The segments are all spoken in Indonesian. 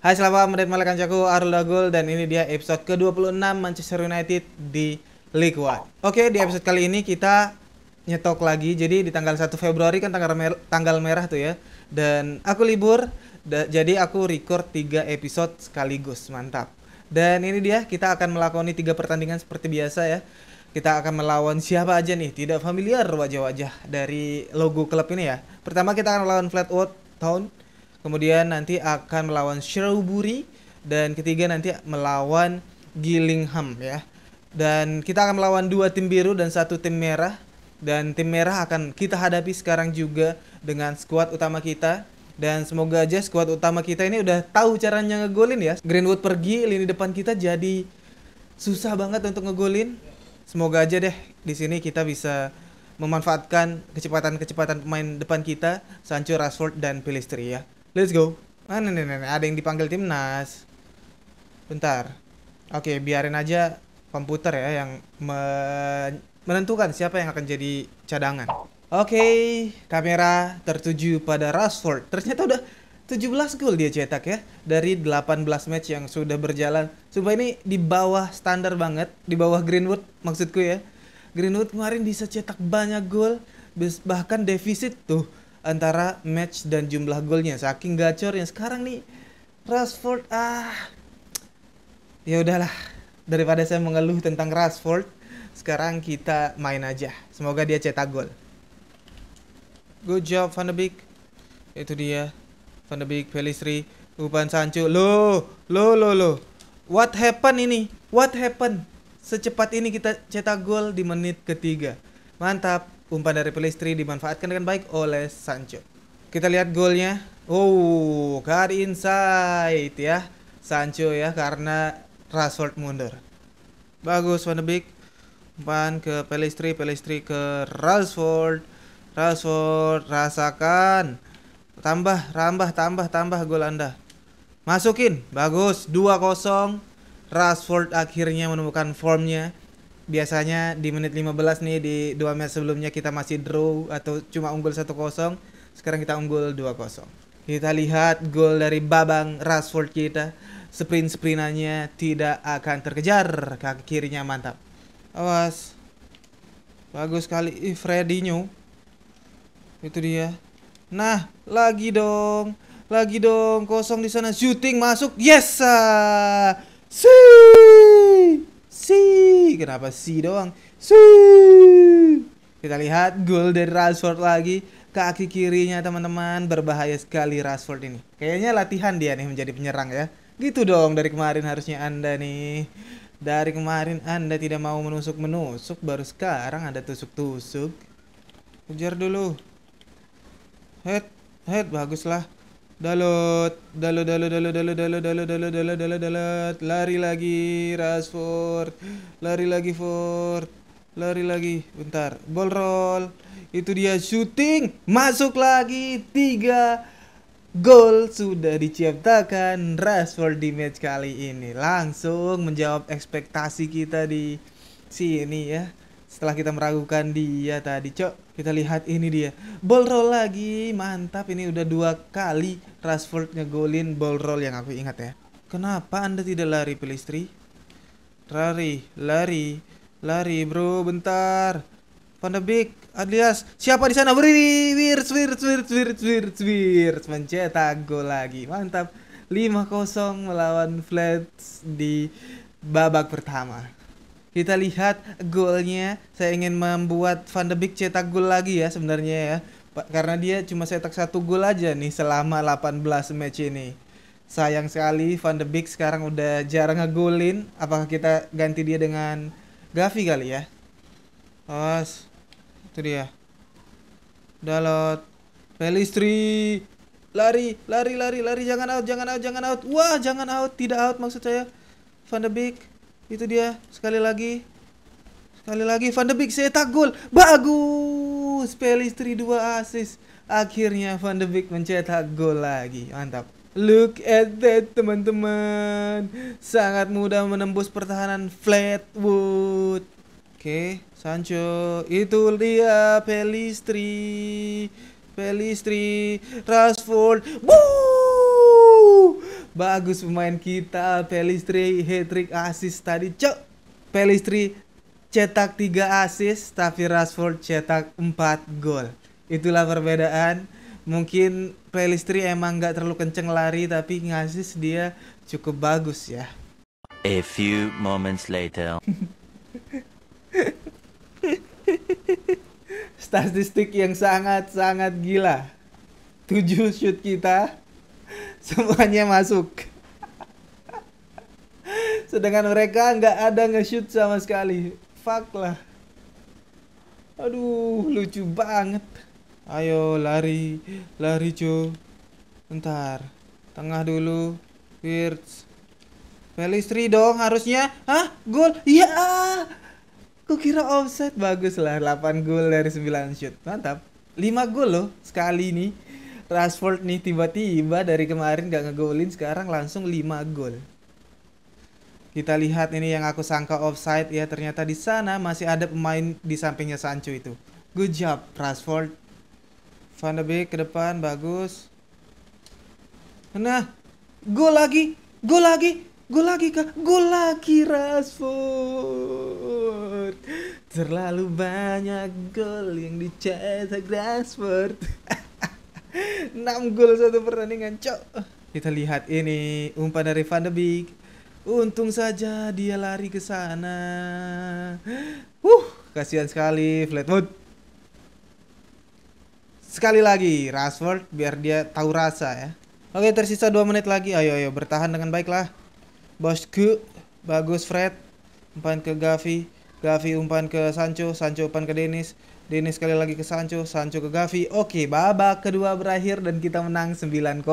Hai selamat malam. malam kancaku Arul Dagul dan ini dia episode ke-26 Manchester United di League One. Oke, di episode kali ini kita nyetok lagi. Jadi di tanggal 1 Februari kan tanggal mer tanggal merah tuh ya. Dan aku libur jadi aku record 3 episode sekaligus. Mantap. Dan ini dia kita akan melakoni 3 pertandingan seperti biasa ya. Kita akan melawan siapa aja nih? Tidak familiar wajah-wajah dari logo klub ini ya. Pertama kita akan melawan Flatwood Town kemudian nanti akan melawan Shrewsbury dan ketiga nanti melawan Gillingham ya. Dan kita akan melawan dua tim biru dan satu tim merah dan tim merah akan kita hadapi sekarang juga dengan skuad utama kita dan semoga aja skuad utama kita ini udah tahu caranya ngegolin ya. Greenwood pergi, lini depan kita jadi susah banget untuk ngegolin. Semoga aja deh di sini kita bisa memanfaatkan kecepatan-kecepatan pemain depan kita, Sancho, Rashford, dan Pilistri ya. Let's go. Mana ah, nih, nih, ada yang dipanggil timnas. Bentar. Oke, biarin aja komputer ya yang me menentukan siapa yang akan jadi cadangan. Oke, okay, kamera tertuju pada Rashford. Ternyata udah 17 gol dia cetak ya dari 18 match yang sudah berjalan. Sumpah ini di bawah standar banget, di bawah Greenwood maksudku ya. Greenwood kemarin bisa cetak banyak gol, bahkan defisit tuh antara match dan jumlah golnya saking gacor yang sekarang nih Rashford ah ya udahlah daripada saya mengeluh tentang Rashford sekarang kita main aja semoga dia cetak gol good job Van de Beek itu dia Van de Beek Pelistri Upan Sancho lo lo lo lo what happen ini what happen secepat ini kita cetak gol di menit ketiga mantap Umpan dari Pelistri dimanfaatkan dengan baik oleh Sancho. Kita lihat golnya. Oh, kali inside ya. Sancho ya karena Rashford mundur. Bagus Van de Beek. Umpan ke Pelistri, Pelistri ke Rashford. Rashford rasakan. Tambah, rambah, tambah, tambah gol Anda. Masukin. Bagus. 2-0. Rashford akhirnya menemukan formnya biasanya di menit 15 nih di dua match sebelumnya kita masih draw atau cuma unggul 1-0 sekarang kita unggul 2-0 kita lihat gol dari Babang Rashford kita sprint-sprintannya tidak akan terkejar kaki kirinya mantap awas bagus sekali Ih, Freddy New itu dia nah lagi dong lagi dong kosong di sana shooting masuk yes Sih! Si, kenapa si doang? Si. Kita lihat gol dari Rashford lagi kaki kirinya teman-teman berbahaya sekali Rashford ini. Kayaknya latihan dia nih menjadi penyerang ya. Gitu dong dari kemarin harusnya Anda nih. Dari kemarin Anda tidak mau menusuk-menusuk baru sekarang ada tusuk-tusuk. Kejar dulu. Head, head baguslah. Dalot, dalot, dalot, dalot, dalot, dalot, dalot, dalot, dalot, dalot, dalot, lari lagi, Rashford, lari lagi Ford, lari lagi, bentar, ball roll, itu dia shooting, masuk lagi, tiga, gol sudah diciptakan Rashford di match kali ini, langsung menjawab ekspektasi kita di sini ya, setelah kita meragukan dia tadi cok kita lihat ini dia ball roll lagi mantap ini udah dua kali Rashford ngegolin ball roll yang aku ingat ya kenapa anda tidak lari Pelistri lari lari lari bro bentar big alias siapa di sana beri Wirs Wirs Wirs Wirs Wirs Wirs mencetak gol lagi mantap lima kosong melawan Flats di babak pertama kita lihat golnya. Saya ingin membuat Van de Beek cetak gol lagi ya sebenarnya ya. Karena dia cuma cetak satu gol aja nih selama 18 match ini. Sayang sekali Van de Beek sekarang udah jarang ngegolin. Apakah kita ganti dia dengan Gavi kali ya? Awas. Itu dia. Dalot. Pelistri. Lari, lari, lari, lari. Jangan out, jangan out, jangan out. Wah, jangan out. Tidak out maksud saya. Van de Beek. Itu dia sekali lagi. Sekali lagi Van de Beek cetak gol. Bagus. Pelistri dua asis Akhirnya Van de Beek mencetak gol lagi. Mantap. Look at that teman-teman. Sangat mudah menembus pertahanan Flatwood. Oke, okay, Sancho. Itu dia Pelistri. Pelistri, Rashford. Boom! bagus pemain kita Pelistri hat trick asis tadi. Cok. Pelistri cetak 3 asis, tapi Rashford cetak 4 gol. Itulah perbedaan. Mungkin Pelistri emang nggak terlalu kenceng lari tapi ngasih dia cukup bagus ya. A few moments later. Statistik yang sangat-sangat gila. 7 shoot kita semuanya masuk. Sedangkan mereka nggak ada nge-shoot sama sekali. Fuck lah. Aduh, lucu banget. Ayo lari, lari cu Ntar Tengah dulu. Wirts. Felistri dong harusnya. Hah? Gol. Iya. Yeah! Kok kira offset bagus lah 8 gol dari 9 shoot. Mantap. 5 gol loh sekali ini. Rashford nih tiba-tiba dari kemarin gak ngegolin sekarang langsung 5 gol. Kita lihat ini yang aku sangka offside ya ternyata di sana masih ada pemain di sampingnya Sancho itu. Good job Rashford. Van de Beek ke depan bagus. Nah, gol lagi, gol lagi, gol lagi kak, gol lagi Rashford. Terlalu banyak gol yang dicetak Rashford. 6 gol satu pertandingan, cok. Kita lihat ini umpan dari Van de Beek. Untung saja dia lari ke sana. uh kasihan sekali Flatwood. Sekali lagi Rashford biar dia tahu rasa ya. Oke, tersisa 2 menit lagi. Ayo ayo bertahan dengan baiklah. Bosku, bagus Fred. Umpan ke Gavi, Gavi umpan ke Sancho, Sancho umpan ke Dennis. Dini sekali lagi ke Sancho, Sancho ke Gavi. Oke, babak kedua berakhir dan kita menang 9-0.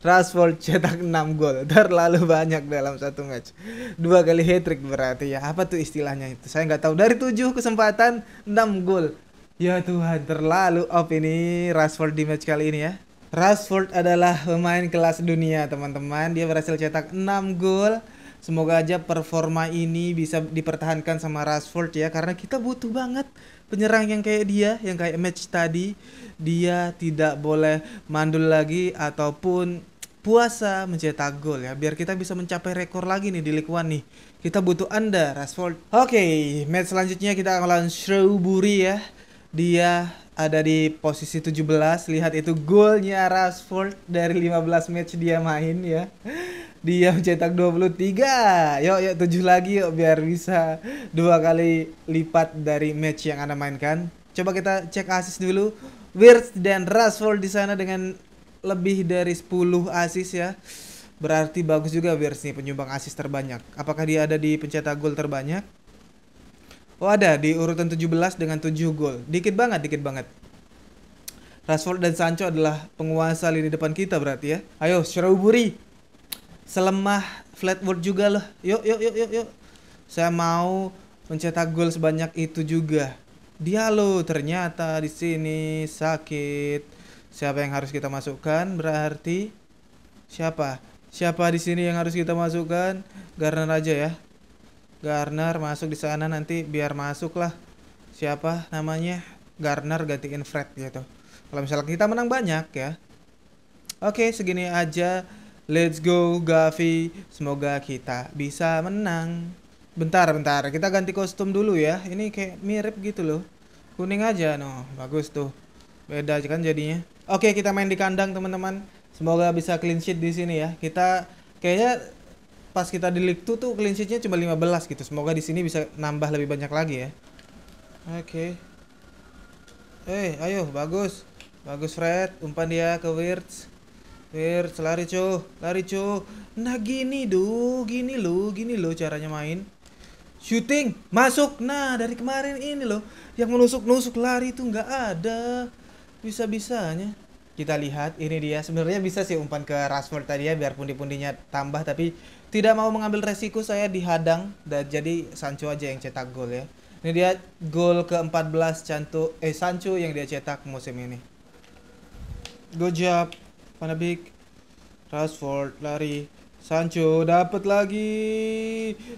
Rashford cetak 6 gol, terlalu banyak dalam satu match. Dua kali hat-trick berarti ya. Apa tuh istilahnya itu? Saya nggak tahu. Dari tujuh kesempatan, 6 gol. Ya Tuhan, terlalu op ini Rashford di match kali ini ya. Rashford adalah pemain kelas dunia, teman-teman. Dia berhasil cetak 6 gol. Semoga aja performa ini bisa dipertahankan sama Rashford ya karena kita butuh banget penyerang yang kayak dia yang kayak match tadi dia tidak boleh mandul lagi ataupun puasa mencetak gol ya biar kita bisa mencapai rekor lagi nih di League One nih kita butuh anda Rashford oke okay, match selanjutnya kita akan lawan Shrewsbury ya dia ada di posisi 17 lihat itu golnya Rashford dari 15 match dia main ya dia mencetak 23 yuk yuk 7 lagi yuk biar bisa dua kali lipat dari match yang anda mainkan coba kita cek assist dulu Wirtz dan Rashford di sana dengan lebih dari 10 assist ya berarti bagus juga Wirtz nih penyumbang assist terbanyak apakah dia ada di pencetak gol terbanyak Oh ada di urutan 17 dengan 7 gol. Dikit banget, dikit banget. Rashford dan Sancho adalah penguasa lini depan kita berarti ya. Ayo, Shrewsbury. Selemah Flatwood juga loh. Yuk, yuk, yuk, yuk, yuk. Saya mau mencetak gol sebanyak itu juga. Dia loh ternyata di sini sakit. Siapa yang harus kita masukkan? Berarti siapa? Siapa di sini yang harus kita masukkan? Garner aja ya. Garner masuk di sana nanti biar masuk lah siapa namanya Garner gantiin Fred gitu. Kalau misalnya kita menang banyak ya. Oke, segini aja. Let's go Gavi. Semoga kita bisa menang. Bentar, bentar. Kita ganti kostum dulu ya. Ini kayak mirip gitu loh. Kuning aja no. Bagus tuh. Beda aja kan jadinya. Oke, kita main di kandang teman-teman. Semoga bisa clean sheet di sini ya. Kita kayaknya pas kita di League 2 tuh clean sheet-nya cuma 15 gitu. Semoga di sini bisa nambah lebih banyak lagi ya. Oke. Okay. Eh, hey, ayo bagus. Bagus Fred, umpan dia ke Wirtz. Wirtz lari cu, lari cu. Nah gini duh, gini lu, gini lu caranya main. Shooting, masuk. Nah dari kemarin ini loh, yang menusuk-nusuk lari itu nggak ada. Bisa-bisanya kita lihat ini dia sebenarnya bisa sih umpan ke Rashford tadi ya biarpun di pundinya tambah tapi tidak mau mengambil resiko saya dihadang dan jadi Sancho aja yang cetak gol ya ini dia gol ke-14 Cantu eh Sancho yang dia cetak musim ini good job Panabik Rashford lari Sancho dapat lagi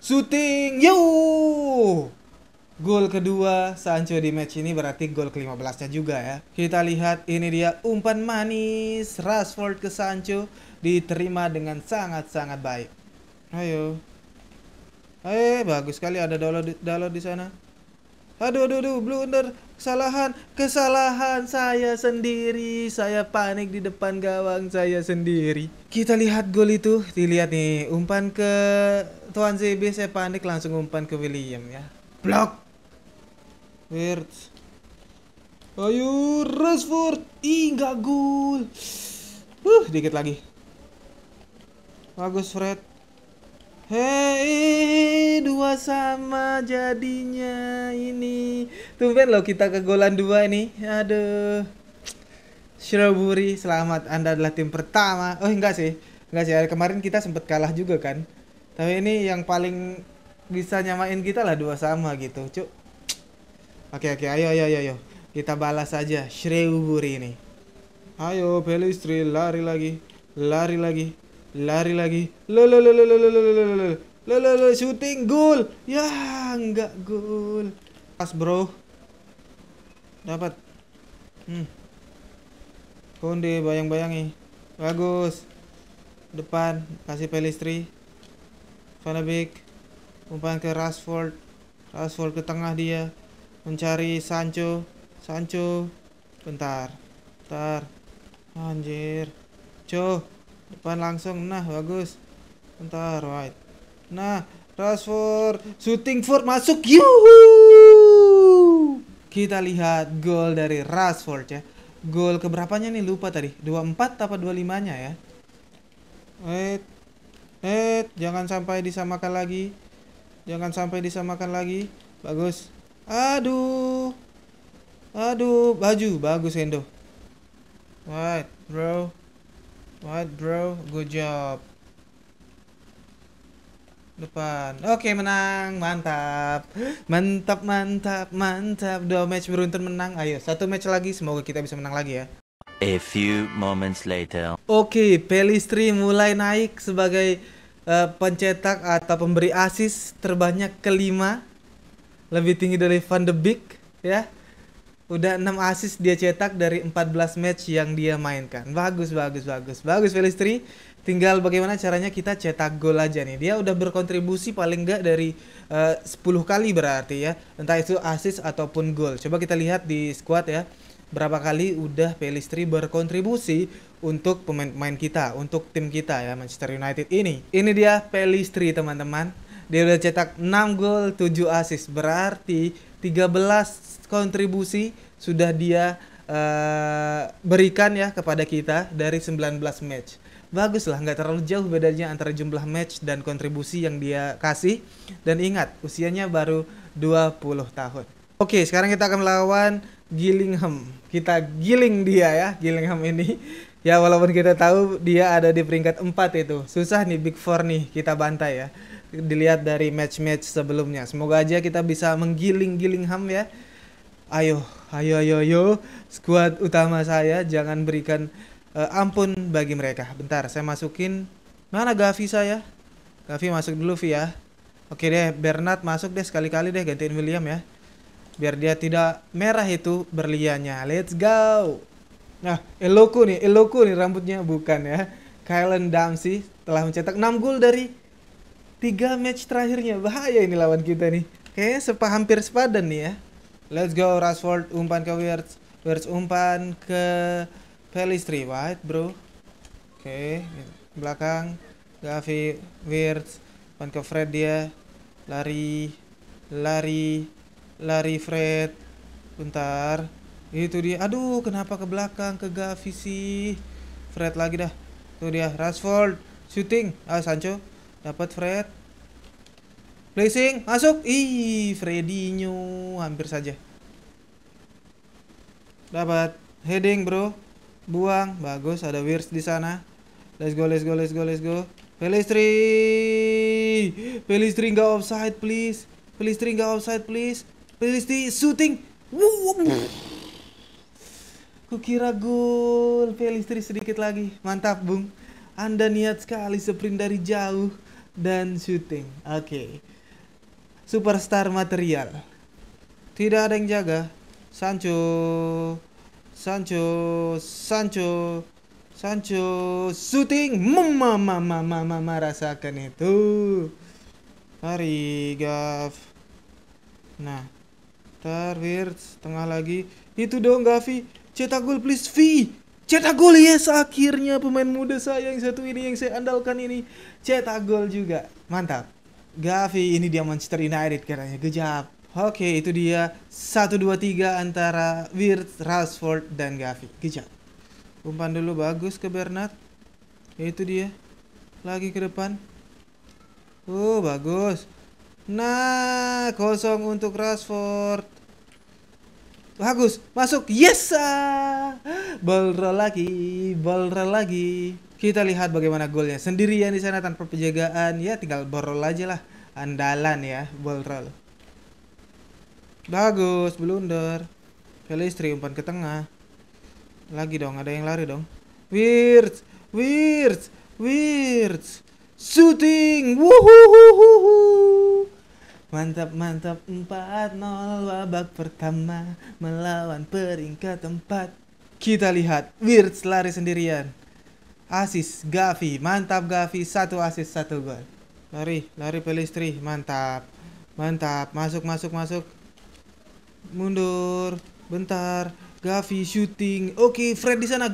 shooting yo Gol kedua Sancho di match ini berarti gol ke-15-nya juga ya. Kita lihat ini dia umpan manis Rashford ke Sancho diterima dengan sangat-sangat baik. Ayo. Eh, bagus sekali ada download download di sana. Aduh, aduh, aduh, blunder, kesalahan, kesalahan saya sendiri. Saya panik di depan gawang saya sendiri. Kita lihat gol itu, dilihat nih, umpan ke Tuan ZB saya panik langsung umpan ke William ya. Blok Wirt, Ayo Rashford. Ih, enggak gol. Uh, dikit lagi. Bagus Fred. Hei, dua sama jadinya ini. tuh Tumben loh kita kegolan dua ini, Aduh. Shrewsbury, selamat Anda adalah tim pertama. Oh, enggak sih. Enggak sih, kemarin kita sempat kalah juga kan. Tapi ini yang paling bisa nyamain kita lah dua sama gitu, Cuk. Oke oke ayo ayo ayo, ayo. Kita balas saja Shreuburi ini. Ayo Pelistri lari lagi. Lari lagi. Lari lagi. Lo lo lo shooting goal. Ya enggak goal. Pas bro. Dapat. Hmm. Konde bayang-bayangi. Bagus. Depan kasih Pelistri. Van Beek umpan ke Rashford. Rashford ke tengah dia mencari Sancho Sancho bentar bentar anjir Jo depan langsung nah bagus bentar right nah Rashford shooting for masuk yuhu kita lihat gol dari Rashford ya gol keberapanya nih lupa tadi 24 apa 25 nya ya wait wait jangan sampai disamakan lagi jangan sampai disamakan lagi bagus Aduh. Aduh, baju bagus Endo. What, bro? What, bro? Good job. Depan. Oke, okay, menang. Mantap. Mantap, mantap, mantap. Dua match beruntun menang. Ayo, satu match lagi. Semoga kita bisa menang lagi ya. A few moments later. Oke, okay, Pelistri mulai naik sebagai uh, pencetak atau pemberi asis terbanyak kelima lebih tinggi dari Van de Beek ya. Udah 6 assist dia cetak dari 14 match yang dia mainkan. Bagus, bagus, bagus. Bagus Felistri Tinggal bagaimana caranya kita cetak gol aja nih. Dia udah berkontribusi paling enggak dari eh, uh, 10 kali berarti ya. Entah itu assist ataupun gol. Coba kita lihat di squad ya. Berapa kali udah Pelistri berkontribusi untuk pemain-pemain kita, untuk tim kita ya Manchester United ini. Ini dia Pelistri teman-teman dia udah cetak 6 gol, 7 assist. Berarti 13 kontribusi sudah dia uh, berikan ya kepada kita dari 19 match. Bagus lah, nggak terlalu jauh bedanya antara jumlah match dan kontribusi yang dia kasih. Dan ingat, usianya baru 20 tahun. Oke, sekarang kita akan melawan Gillingham. Kita giling dia ya, Gillingham ini. Ya walaupun kita tahu dia ada di peringkat 4 itu. Susah nih Big Four nih kita bantai ya dilihat dari match-match sebelumnya. Semoga aja kita bisa menggiling-giling ham ya. Ayo, ayo, ayo, ayo, skuad utama saya jangan berikan uh, ampun bagi mereka. Bentar, saya masukin mana Gavi saya? Gavi masuk dulu Vi ya. Oke deh, Bernard masuk deh sekali-kali deh gantiin William ya. Biar dia tidak merah itu berliannya. Let's go. Nah, Eloku nih, Eloku nih rambutnya bukan ya. Kylan damsi telah mencetak 6 gol dari tiga match terakhirnya bahaya ini lawan kita nih kayaknya sepa hampir sepadan nih ya let's go Rashford umpan ke Wirtz Wirtz umpan ke Pelistri White bro oke okay. belakang Gavi Wirtz umpan ke Fred dia lari lari lari Fred bentar itu dia aduh kenapa ke belakang ke Gavi sih Fred lagi dah tuh dia Rashford shooting ah Sancho Dapat Fred. placing masuk. Ih, Fredinho hampir saja. Dapat heading, Bro. Buang, bagus ada Wirs di sana. Let's go, let's go, let's go, let's go. Pelistri. Pelistri nggak offside, please. Pelistri nggak offside, please. Pelistri shooting. Kukira gol. Pelistri sedikit lagi. Mantap, Bung. Anda niat sekali sprint dari jauh dan syuting. Oke. Okay. Superstar material. Tidak ada yang jaga. Sancho. Sancho, Sancho, Sancho, syuting, mama, mama, mama, mama rasakan itu. Hari gaf. Nah, Tarwirs tengah lagi. Itu dong, Gavi. Cetak gol, please, V cetak gol yes akhirnya pemain muda saya yang satu ini yang saya andalkan ini cetak gol juga mantap Gavi ini dia Manchester United katanya gejap oke itu dia satu dua tiga antara Wirt, Rashford dan Gavi gejap umpan dulu bagus ke Bernard itu dia lagi ke depan oh bagus nah kosong untuk Rashford bagus masuk yes ball roll lagi ball roll lagi kita lihat bagaimana golnya sendirian di sana tanpa penjagaan ya tinggal ball roll aja lah andalan ya ball roll. bagus blunder Felistri umpan ke tengah lagi dong ada yang lari dong weird weird weird shooting wuhuhuhuhu Mantap mantap 4-0 babak pertama melawan peringkat 4. Kita lihat Wirtz lari sendirian. Asis Gavi, mantap Gavi, satu asis satu gol. Lari, lari Pelistri, mantap. Mantap, masuk masuk masuk. Mundur, bentar. Gavi shooting. Oke, Fred di sana.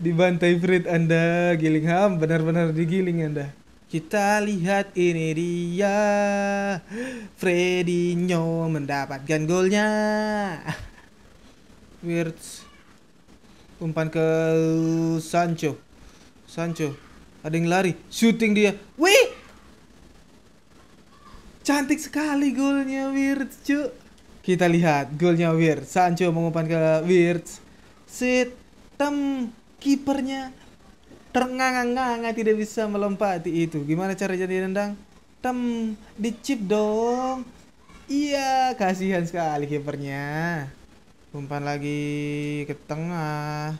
Dibantai Fred Anda, giling ham benar-benar digiling Anda. Kita lihat ini dia Fredinho mendapatkan golnya Wirtz Umpan ke Sancho Sancho Ada yang lari Shooting dia Wih Cantik sekali golnya Wirtz cu Kita lihat golnya Wirtz Sancho mengumpan ke Wirtz Sit Tem Kipernya ternganga-nganga tidak bisa melompati itu. Gimana cara jadi rendang? Tem, dicip dong. Iya, kasihan sekali kipernya. Umpan lagi ke tengah.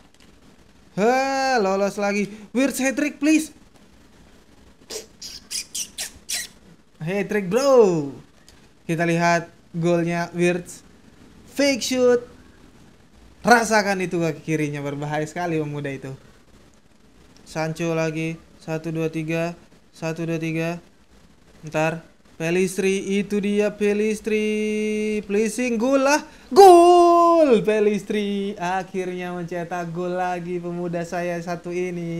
he lolos lagi. Weird hat trick please. Hat trick, bro. Kita lihat golnya Weird. Fake shoot. Rasakan itu kaki kirinya berbahaya sekali pemuda itu. Sancho lagi. 1 2 3 1 2 3. Ntar Pelistri itu dia Pelistri. placing gol lah. Gol Pelistri akhirnya mencetak gol lagi pemuda saya satu ini.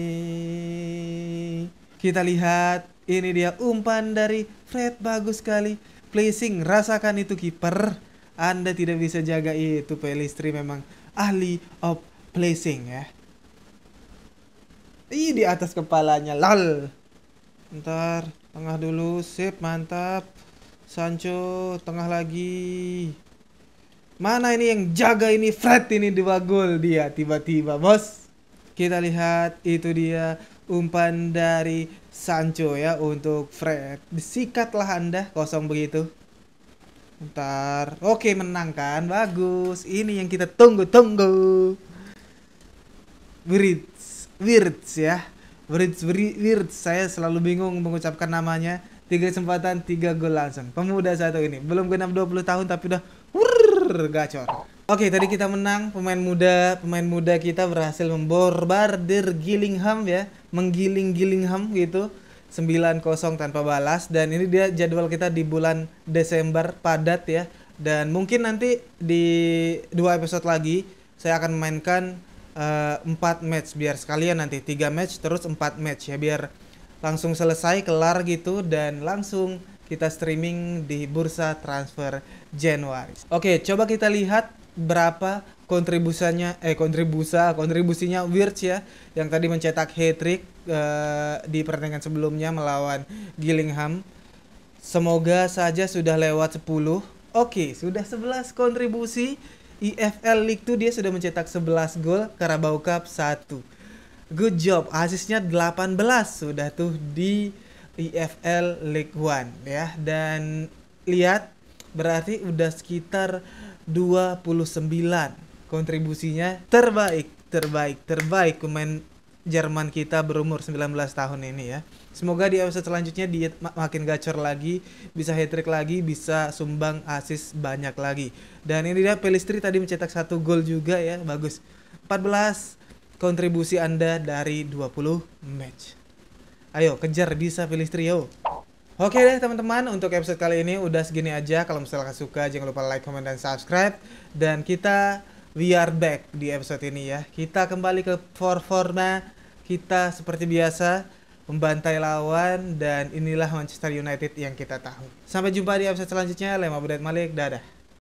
Kita lihat ini dia umpan dari Fred bagus sekali. Placing rasakan itu kiper. Anda tidak bisa jaga itu Pelistri memang ahli of placing ya. Ih di atas kepalanya lal. Ntar tengah dulu sip mantap. Sancho tengah lagi. Mana ini yang jaga ini Fred ini dua gol dia tiba-tiba bos. Kita lihat itu dia umpan dari Sancho ya untuk Fred. Disikatlah Anda kosong begitu. Ntar, oke menang kan, bagus. Ini yang kita tunggu-tunggu. Bridge. Wirtz ya. Wirtz, Wirtz, saya selalu bingung mengucapkan namanya. Tiga kesempatan, tiga gol langsung. Pemuda satu ini, belum genap 20 tahun tapi udah wurr, gacor. Oke, tadi kita menang. Pemain muda, pemain muda kita berhasil memborbardir Gillingham ya. Menggiling Gillingham gitu. 9-0 tanpa balas. Dan ini dia jadwal kita di bulan Desember padat ya. Dan mungkin nanti di dua episode lagi saya akan memainkan Eh, empat uh, match biar sekalian nanti tiga match terus empat match ya biar langsung selesai kelar gitu dan langsung kita streaming di bursa transfer Januari. Oke, coba kita lihat berapa kontribusinya eh kontribusa kontribusinya Wirtz ya yang tadi mencetak hat trick uh, eh, di pertandingan sebelumnya melawan Gillingham. Semoga saja sudah lewat 10. Oke, sudah 11 kontribusi IFL e League 2 dia sudah mencetak 11 gol, Carabao Cup 1. Good job, asisnya 18 sudah tuh di IFL e League 1 ya. Dan lihat berarti udah sekitar 29 kontribusinya terbaik terbaik terbaik pemain Jerman kita berumur 19 tahun ini ya. Semoga di episode selanjutnya dia makin gacor lagi, bisa hat trick lagi, bisa sumbang asis banyak lagi. Dan ini dia Pelistri tadi mencetak satu gol juga ya, bagus. 14 kontribusi Anda dari 20 match. Ayo kejar bisa Pelistri yo. Oke deh teman-teman, untuk episode kali ini udah segini aja. Kalau misalnya suka jangan lupa like, comment, dan subscribe. Dan kita we are back di episode ini ya. Kita kembali ke performa kita seperti biasa membantai lawan dan inilah Manchester United yang kita tahu. Sampai jumpa di episode selanjutnya. Lema Budet Malik, dadah.